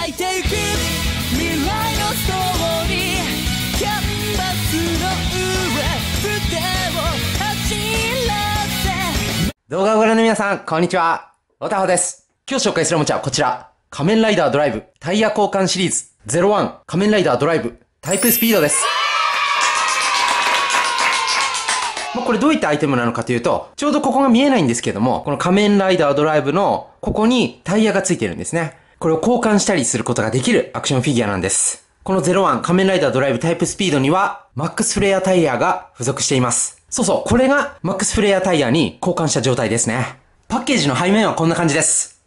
描いていく未来のストーリーキャンバスの上筆を走らせ動画をご覧の皆さんこんにちはおたほです今日紹介するおもちゃはこちら仮面ライダードライブタイヤ交換シリーズ01仮面ライダードライブタイプスピードですまあ、これどういったアイテムなのかというと、ちょうどここが見えないんですけども、この仮面ライダードライブのここにタイヤがついてるんですね。これを交換したりすることができるアクションフィギュアなんです。この01仮面ライダードライブタイプスピードには、マックスフレアタイヤが付属しています。そうそう、これがマックスフレアタイヤに交換した状態ですね。パッケージの背面はこんな感じです。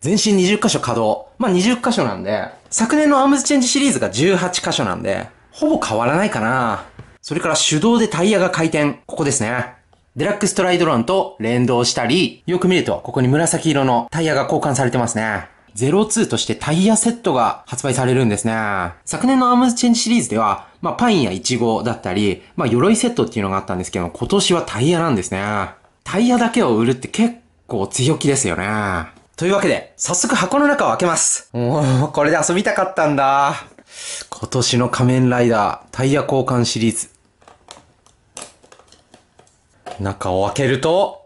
全身20箇所稼働。まあ、20箇所なんで、昨年のアームズチェンジシリーズが18箇所なんで、ほぼ変わらないかな。それから手動でタイヤが回転。ここですね。デラックストライドロンと連動したり、よく見ると、ここに紫色のタイヤが交換されてますね。02としてタイヤセットが発売されるんですね。昨年のアームチェンジシリーズでは、まあ、パインやイチゴだったり、まあ、鎧セットっていうのがあったんですけど、今年はタイヤなんですね。タイヤだけを売るって結構強気ですよね。というわけで、早速箱の中を開けます。おー、これで遊びたかったんだ。今年の仮面ライダー、タイヤ交換シリーズ。中を開けると、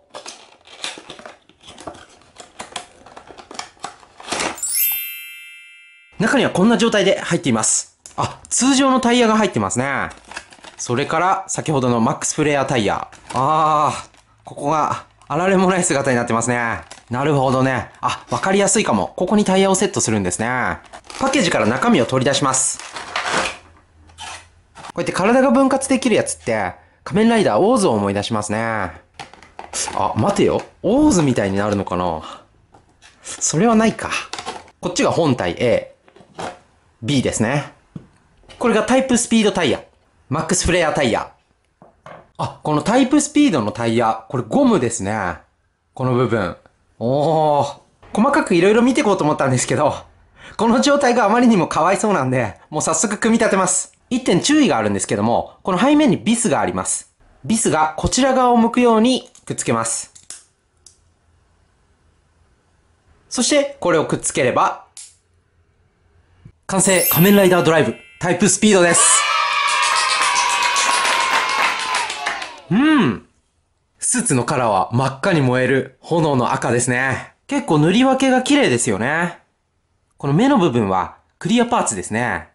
中にはこんな状態で入っています。あ、通常のタイヤが入ってますね。それから、先ほどのマックスプレアタイヤ。あー、ここが、あられもない姿になってますね。なるほどね。あ、わかりやすいかも。ここにタイヤをセットするんですね。パッケージから中身を取り出します。こうやって体が分割できるやつって、仮面ライダーオーズを思い出しますね。あ、待てよ。オーズみたいになるのかなそれはないか。こっちが本体 A。B ですね。これがタイプスピードタイヤ。マックスフレアタイヤ。あ、このタイプスピードのタイヤ、これゴムですね。この部分。おー。細かく色々見ていこうと思ったんですけど、この状態があまりにもかわいそうなんで、もう早速組み立てます。一点注意があるんですけども、この背面にビスがあります。ビスがこちら側を向くようにくっつけます。そして、これをくっつければ完成仮面ライダードライブタイプスピードです。うん。スーツのカラーは真っ赤に燃える炎の赤ですね。結構塗り分けが綺麗ですよね。この目の部分はクリアパーツですね。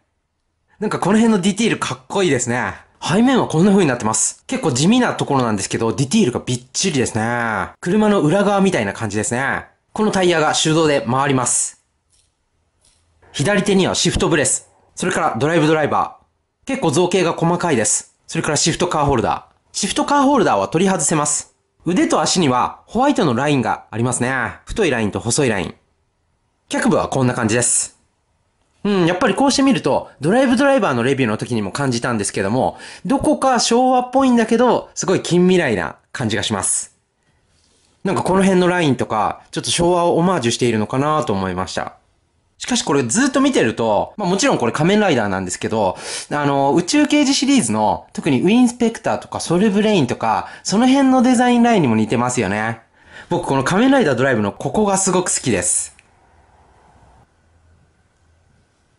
なんかこの辺のディティールかっこいいですね。背面はこんな風になってます。結構地味なところなんですけど、ディティールがびっちりですね。車の裏側みたいな感じですね。このタイヤが手動で回ります。左手にはシフトブレス。それからドライブドライバー。結構造形が細かいです。それからシフトカーホルダー。シフトカーホルダーは取り外せます。腕と足にはホワイトのラインがありますね。太いラインと細いライン。脚部はこんな感じです。うん、やっぱりこうしてみると、ドライブドライバーのレビューの時にも感じたんですけども、どこか昭和っぽいんだけど、すごい近未来な感じがします。なんかこの辺のラインとか、ちょっと昭和をオマージュしているのかなと思いました。しかしこれずっと見てると、まあもちろんこれ仮面ライダーなんですけど、あの、宇宙刑事シリーズの、特にウィンスペクターとかソルブレインとか、その辺のデザインラインにも似てますよね。僕この仮面ライダードライブのここがすごく好きです。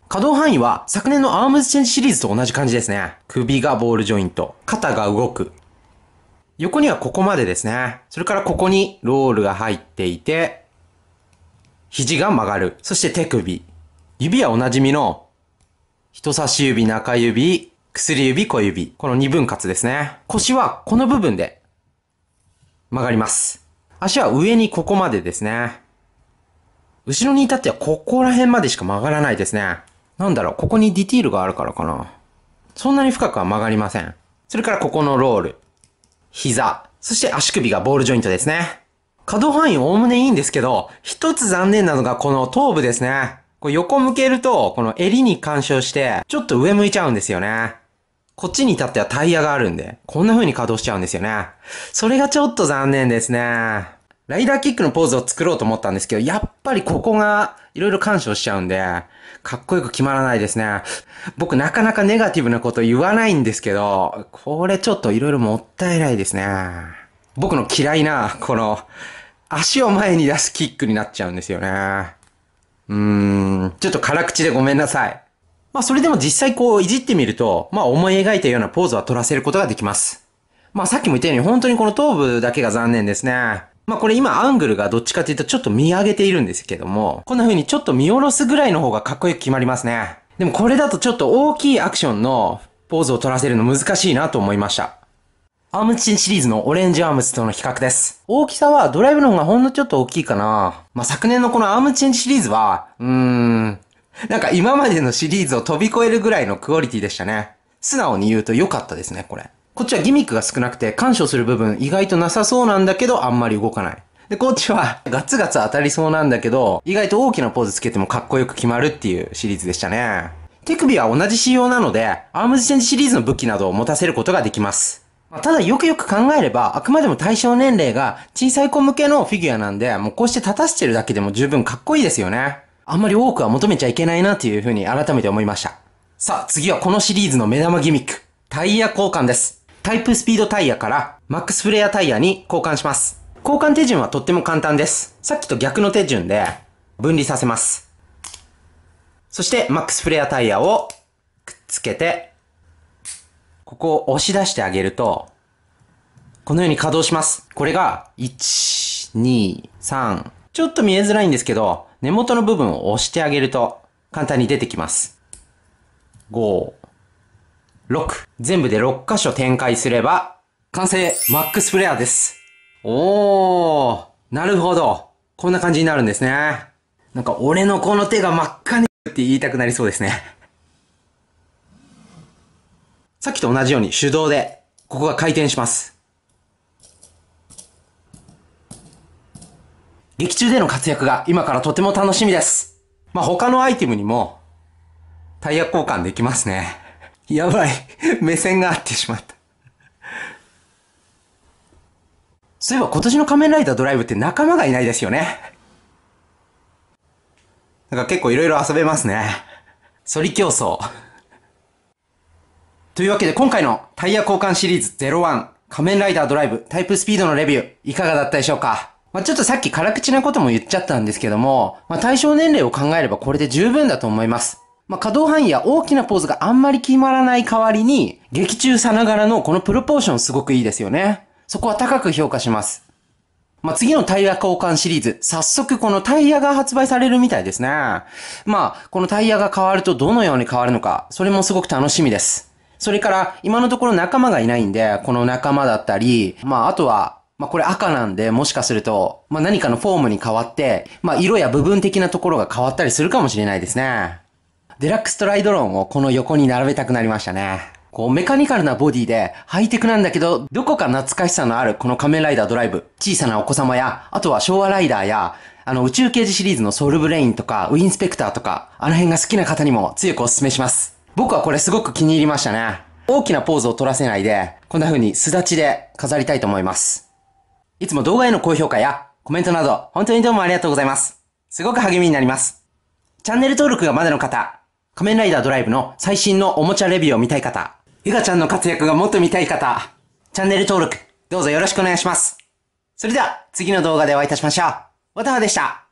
可動範囲は昨年のアームズチェンジシリーズと同じ感じですね。首がボールジョイント、肩が動く。横にはここまでですね。それからここにロールが入っていて、肘が曲がる。そして手首。指はおなじみの、人差し指、中指、薬指、小指。この2分割ですね。腰はこの部分で曲がります。足は上にここまでですね。後ろに至ってはここら辺までしか曲がらないですね。なんだろう、ここにディティールがあるからかな。そんなに深くは曲がりません。それからここのロール。膝。そして足首がボールジョイントですね。可動範囲おおむねいいんですけど、一つ残念なのがこの頭部ですね。こ横向けると、この襟に干渉して、ちょっと上向いちゃうんですよね。こっちに立ってはタイヤがあるんで、こんな風に稼働しちゃうんですよね。それがちょっと残念ですね。ライダーキックのポーズを作ろうと思ったんですけど、やっぱりここが色々干渉しちゃうんで、かっこよく決まらないですね。僕なかなかネガティブなこと言わないんですけど、これちょっと色々もったいないですね。僕の嫌いな、この、足を前に出すキックになっちゃうんですよね。うーん、ちょっと辛口でごめんなさい。まあそれでも実際こういじってみると、まあ思い描いたようなポーズは取らせることができます。まあさっきも言ったように本当にこの頭部だけが残念ですね。まあこれ今アングルがどっちかというとちょっと見上げているんですけども、こんな風にちょっと見下ろすぐらいの方がかっこよく決まりますね。でもこれだとちょっと大きいアクションのポーズを取らせるの難しいなと思いました。アームチンシリーズのオレンジアームズとの比較です。大きさはドライブの方がほんのちょっと大きいかな。まあ、昨年のこのアームチンシリーズは、うーん、なんか今までのシリーズを飛び越えるぐらいのクオリティでしたね。素直に言うと良かったですね、これ。こっちはギミックが少なくて干渉する部分意外となさそうなんだけどあんまり動かない。で、こっちはガツガツ当たりそうなんだけど意外と大きなポーズつけてもかっこよく決まるっていうシリーズでしたね。手首は同じ仕様なので、アームズチェンジシリーズの武器などを持たせることができます。ただよくよく考えれば、あくまでも対象年齢が小さい子向けのフィギュアなんで、もうこうして立たせてるだけでも十分かっこいいですよね。あんまり多くは求めちゃいけないなというふうに改めて思いました。さあ、次はこのシリーズの目玉ギミック。タイヤ交換です。タイプスピードタイヤからマックスフレアタイヤに交換します。交換手順はとっても簡単です。さっきと逆の手順で分離させます。そしてマックスフレアタイヤをくっつけてここを押し出してあげると、このように稼働します。これが、1、2、3。ちょっと見えづらいんですけど、根元の部分を押してあげると、簡単に出てきます。5、6。全部で6箇所展開すれば、完成マックスプレアです。おー、なるほど。こんな感じになるんですね。なんか、俺のこの手が真っ赤にって言いたくなりそうですね。さっきと同じように手動で、ここが回転します。劇中での活躍が今からとても楽しみです。まあ、他のアイテムにも、タイヤ交換できますね。やばい。目線が合ってしまった。そういえば今年の仮面ライダードライブって仲間がいないですよね。なんか結構いろいろ遊べますね。反り競争。というわけで今回のタイヤ交換シリーズ01仮面ライダードライブタイプスピードのレビューいかがだったでしょうかまあ、ちょっとさっき辛口なことも言っちゃったんですけども、まあ、対象年齢を考えればこれで十分だと思います。まあ、可動範囲や大きなポーズがあんまり決まらない代わりに、劇中さながらのこのプロポーションすごくいいですよね。そこは高く評価します。まあ、次のタイヤ交換シリーズ、早速このタイヤが発売されるみたいですね。まあ、このタイヤが変わるとどのように変わるのか、それもすごく楽しみです。それから今のところ仲間がいないんで、この仲間だったり、まああとは、まあこれ赤なんで、もしかすると、まあ何かのフォームに変わって、まあ色や部分的なところが変わったりするかもしれないですね。デラックストライドローンをこの横に並べたくなりましたね。こう、メカニカルなボディで、ハイテクなんだけど、どこか懐かしさのあるこの仮面ライダードライブ。小さなお子様や、あとは昭和ライダーや、あの、宇宙刑事シリーズのソウルブレインとか、ウィンスペクターとか、あの辺が好きな方にも強くお勧めします。僕はこれすごく気に入りましたね。大きなポーズを取らせないで、こんな風にすだちで飾りたいと思います。いつも動画への高評価やコメントなど、本当にどうもありがとうございます。すごく励みになります。チャンネル登録がまだの方、仮面ライダードライブの最新のおもちゃレビューを見たい方、ゆかちゃんの活躍がもっと見たい方、チャンネル登録、どうぞよろしくお願いします。それでは、次の動画でお会いいたしましょう。わたはでした。